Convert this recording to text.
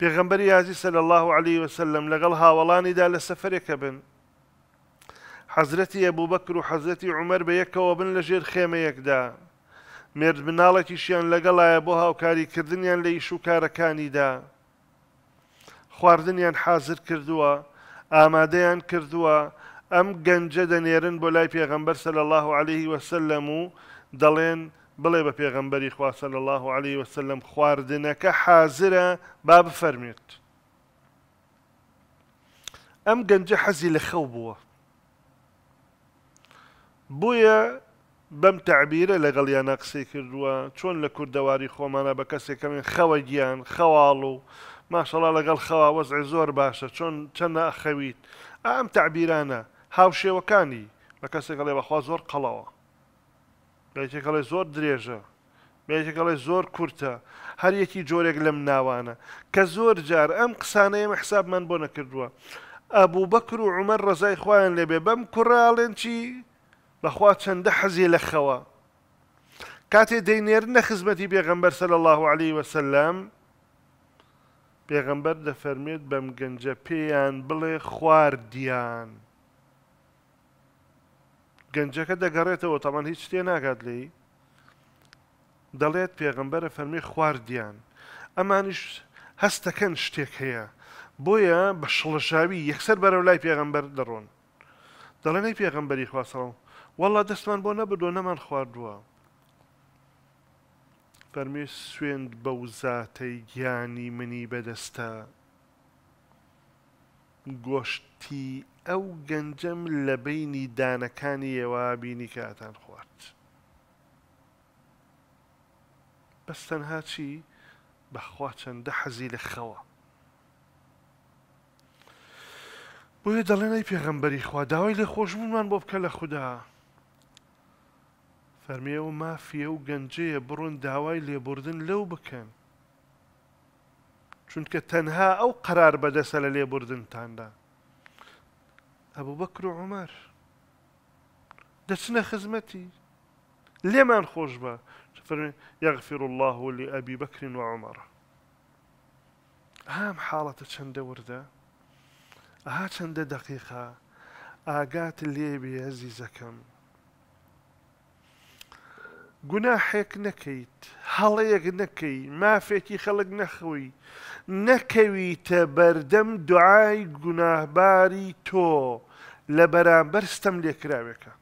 پێغمبەر یازی سەل الله عليه وسلم لەگەڵ هاوڵانیدا لە سەفرێکە بن حەزرەتی ئەبوو بەکر و حەزەتی عمەر بە یەکەوە بن لە ژێر خێمەیەکدا مرد مناڵێکیشیان لەگەڵایە بۆ هاوکاریکردنیان لە ئیش و کارەکانیدا خواردنیان حازر کردووە ئامادەیان کردووە ئەم گەنجە دەنێرن بۆ لای پێغەمبەر سەل الله عليه وسلم و دەڵێن بڵێ بە پێغمبەری خواسە لە الله عليه وسلم خواردنەکە حازرە با بفەرمێت ئەم گەنجە حەزی لە خەو بووە بۆیە بەم تعبیرە لەگەڵیانە قسەی کردووە چۆن لە کووردەواری خۆمانە بە کەسێکەمێن خەوە گیان خەواڵ و ماشەڵا لەگەڵ خەوا وەزعی زۆر باشە چۆن چەندە خەویت ئەم تعبیرانە هاوشێوەکانی بە کەسێک لێ بەخوا زۆر قەڵەوە بێکێکڵێ زۆر درێژە بێکێکڵێ زۆر کورتە هەر یەکی جۆرێک لەم ناوانە کە زۆر جار ئەم قسانەیەمە حسابمان بۆ نەکردووە ئەبوو بەکر و عمەر ڕزای خۆیان لێبێ بەم کوڕاڵێن چی بەخوا چەندە حەزیێ لە خەوە کاتێ دەینێر نەخزمەتی بێغەمبەر سەل الله عليه وسلم پێغەمبەر دەفەرمێت بەم گەنجە پێیان بڵێ خواردیان. گەنجەکە دەگەڕێتەوە تەمان هیچ شتێ ناگات لی دەڵێت پێغمبەرە فەرمی خواردیان ئەمانیش هەستەکەن شتێک هەیە بۆیە بە شڵەشاوی یەکسەر بەرەو لای پێغمبەر دەڕۆن دەڵێنەی پێغمبەری خواسەڵ وەڵا دەستمان بۆ نەبدۆ نەمان خواردووە فەرمی سوێند بە وزاتەی گیانی منی بەدەستە گۆشتی ئەو گەنجەم لە بینی دانەکانی ئێوە بینی کاتان خوارد. بەس تەنها چی بەخوا چەندە حەزی لە خەوە. بۆیە دەڵێنەی پێغەمبەری خوا داوای لە خۆشبوومان بۆ بکە لە خوددا. فەرمیێ و مافیە و گەنجەیە بڕۆن داوای لێبوردن لەو بکەن چونکە تنها او قرار لي بردن تاندا ابو بكر و عمەر دەچنە خزمەتی لێمان خۆش بە یغفر الله لأبي بكر وعمر هام چند چەندە وردە چند چەندە دقیقا ئاگات لێبێ هەزیزەکەم گوناحێک نەکەیت هەڵەیەک نەکەی مافێکی خەڵک نەخەوی نەکەویتە بەردەم دوعای گوناهباری تۆ لە بەرامبەر ستەم لێکراوێکە.